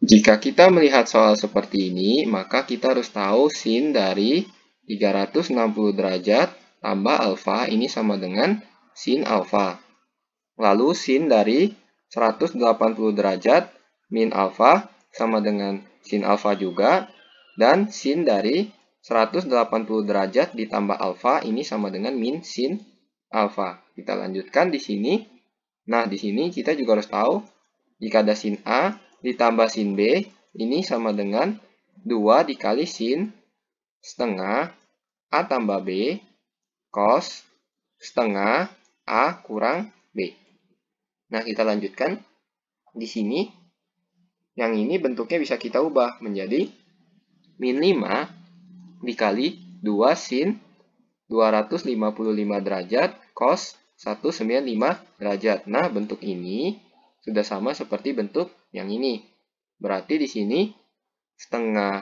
Jika kita melihat soal seperti ini, maka kita harus tahu sin dari 360 derajat tambah alfa ini sama dengan sin alfa. Lalu sin dari 180 derajat min alfa sama dengan sin alfa juga. Dan sin dari 180 derajat ditambah alfa ini sama dengan min sin alfa. Kita lanjutkan di sini. Nah, di sini kita juga harus tahu jika ada sin A, ditambah sin B ini sama dengan 2 dikali sin setengah A tambah B cos setengah A kurang B. Nah, kita lanjutkan. Di sini, yang ini bentuknya bisa kita ubah menjadi min 5 dikali 2 sin 255 derajat cos 195 derajat. Nah, bentuk ini sudah sama seperti bentuk yang ini. Berarti di sini setengah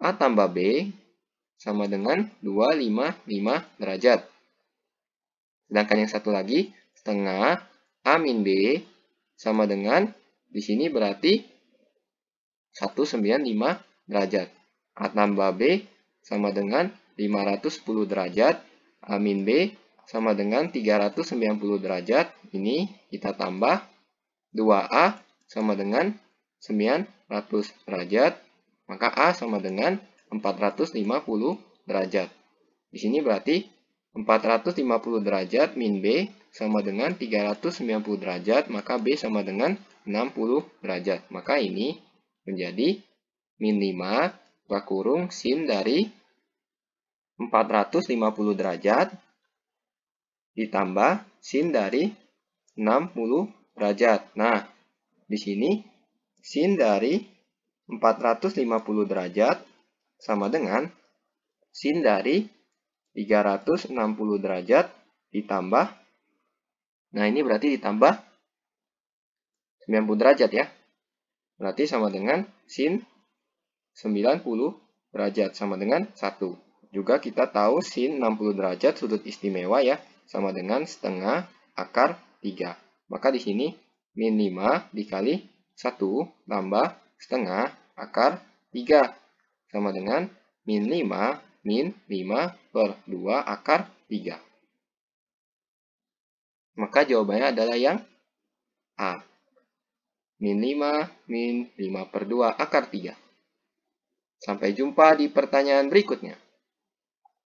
A tambah B sama dengan 255 derajat. Sedangkan yang satu lagi, setengah A min B sama dengan, di sini berarti 195 derajat. A tambah B sama dengan 510 derajat. A min B sama dengan 390 derajat. Ini kita tambah 2A sama dengan 900 derajat, maka A sama dengan 450 derajat. Di sini berarti 450 derajat min B sama dengan 390 derajat, maka B sama dengan 60 derajat. Maka ini menjadi min 5 kurung sin dari 450 derajat ditambah sin dari 60 derajat. Nah, di sini sin dari 450 derajat sama dengan sin dari 360 derajat ditambah. Nah, ini berarti ditambah 90 derajat ya. Berarti sama dengan sin 90 derajat sama dengan 1. Juga kita tahu sin 60 derajat sudut istimewa ya sama dengan setengah akar 3. Maka di sini min 5 dikali 1 tambah setengah akar 3 sama dengan min 5 min 5 per 2 akar 3. Maka jawabannya adalah yang A. Min 5 min 5 per 2 akar 3. Sampai jumpa di pertanyaan berikutnya.